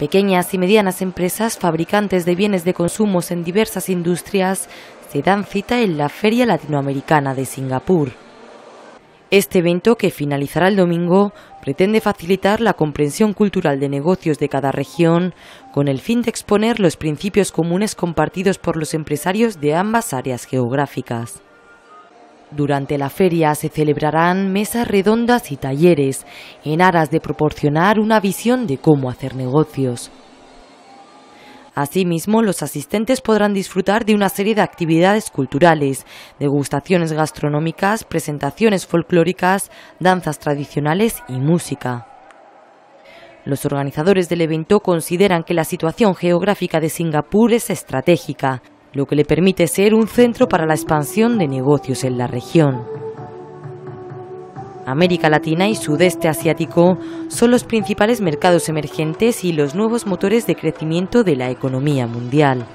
Pequeñas y medianas empresas fabricantes de bienes de consumo en diversas industrias se dan cita en la Feria Latinoamericana de Singapur. Este evento, que finalizará el domingo, pretende facilitar la comprensión cultural de negocios de cada región con el fin de exponer los principios comunes compartidos por los empresarios de ambas áreas geográficas. Durante la feria se celebrarán mesas redondas y talleres en aras de proporcionar una visión de cómo hacer negocios. Asimismo, los asistentes podrán disfrutar de una serie de actividades culturales, degustaciones gastronómicas, presentaciones folclóricas, danzas tradicionales y música. Los organizadores del evento consideran que la situación geográfica de Singapur es estratégica lo que le permite ser un centro para la expansión de negocios en la región. América Latina y Sudeste Asiático son los principales mercados emergentes y los nuevos motores de crecimiento de la economía mundial.